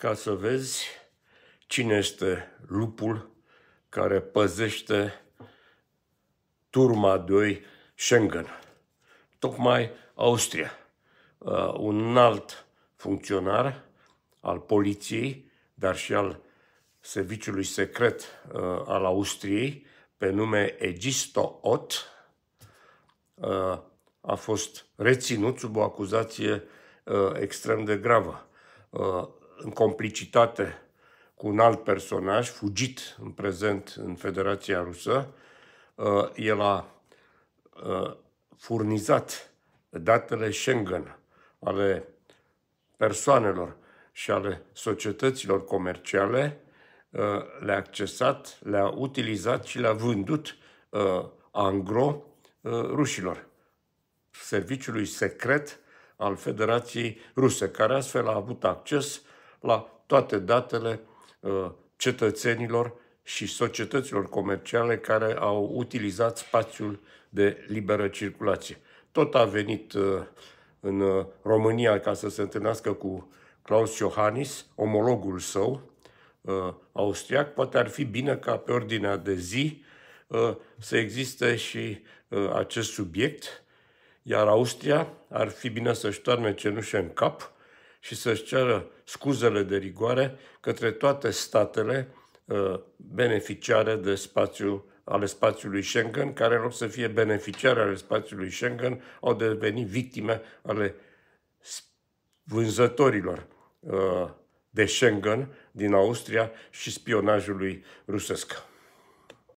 ca să vezi cine este lupul care păzește turma 2 Schengen. Tocmai Austria, uh, un alt funcționar al poliției, dar și al serviciului secret uh, al Austriei, pe nume Egisto Ott, uh, a fost reținut sub o acuzație extrem de gravă în complicitate cu un alt personaj, fugit în prezent în Federația Rusă, uh, el a uh, furnizat datele Schengen ale persoanelor și ale societăților comerciale, uh, le-a accesat, le-a utilizat și le-a vândut angro rușilor, serviciului secret al Federației Ruse, care astfel a avut acces la toate datele uh, cetățenilor și societăților comerciale care au utilizat spațiul de liberă circulație. Tot a venit uh, în uh, România ca să se întâlnească cu Claus Iohannis, omologul său, austriac, poate ar fi bine ca pe ordinea de zi să existe și acest subiect, iar Austria ar fi bine să-și toarme cenușe în cap și să-și ceară scuzele de rigoare către toate statele uh, beneficiare de spațiu, ale spațiului Schengen, care în loc să fie beneficiare ale spațiului Schengen, au devenit victime ale vânzătorilor uh, de Schengen din Austria și spionajului rusesc.